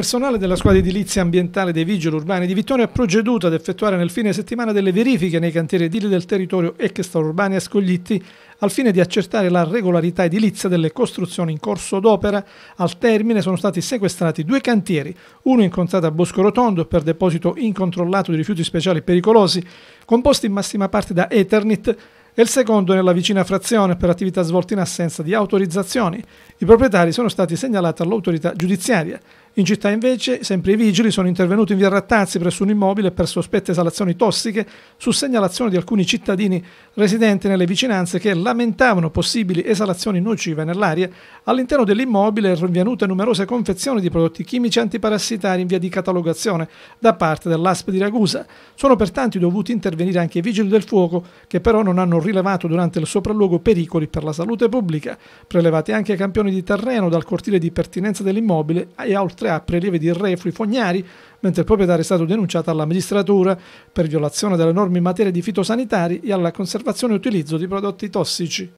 Personale della squadra edilizia ambientale dei vigili urbani di Vittoria ha proceduto ad effettuare nel fine settimana delle verifiche nei cantieri edili del territorio extraurbani a Scoglitti al fine di accertare la regolarità edilizia delle costruzioni in corso d'opera. Al termine sono stati sequestrati due cantieri, uno in contrada a Bosco Rotondo per deposito incontrollato di rifiuti speciali pericolosi, composti in massima parte da Eternit, e il secondo nella vicina frazione per attività svolte in assenza di autorizzazioni. I proprietari sono stati segnalati all'autorità giudiziaria. In città invece, sempre i vigili sono intervenuti in via Rattazzi presso un immobile per sospette esalazioni tossiche su segnalazione di alcuni cittadini residenti nelle vicinanze che lamentavano possibili esalazioni nocive nell'aria. All'interno dell'immobile rinvenute numerose confezioni di prodotti chimici antiparassitari in via di catalogazione da parte dell'ASP di Ragusa. Sono pertanto dovuti intervenire anche i vigili del fuoco che però non hanno rilevato durante il sopralluogo pericoli per la salute pubblica, prelevati anche campioni di terreno dal cortile di pertinenza dell'immobile e oltre a prelievi di reflui fognari, mentre il proprietario è stato denunciato alla magistratura per violazione delle norme in materia di fitosanitari e alla conservazione e utilizzo di prodotti tossici.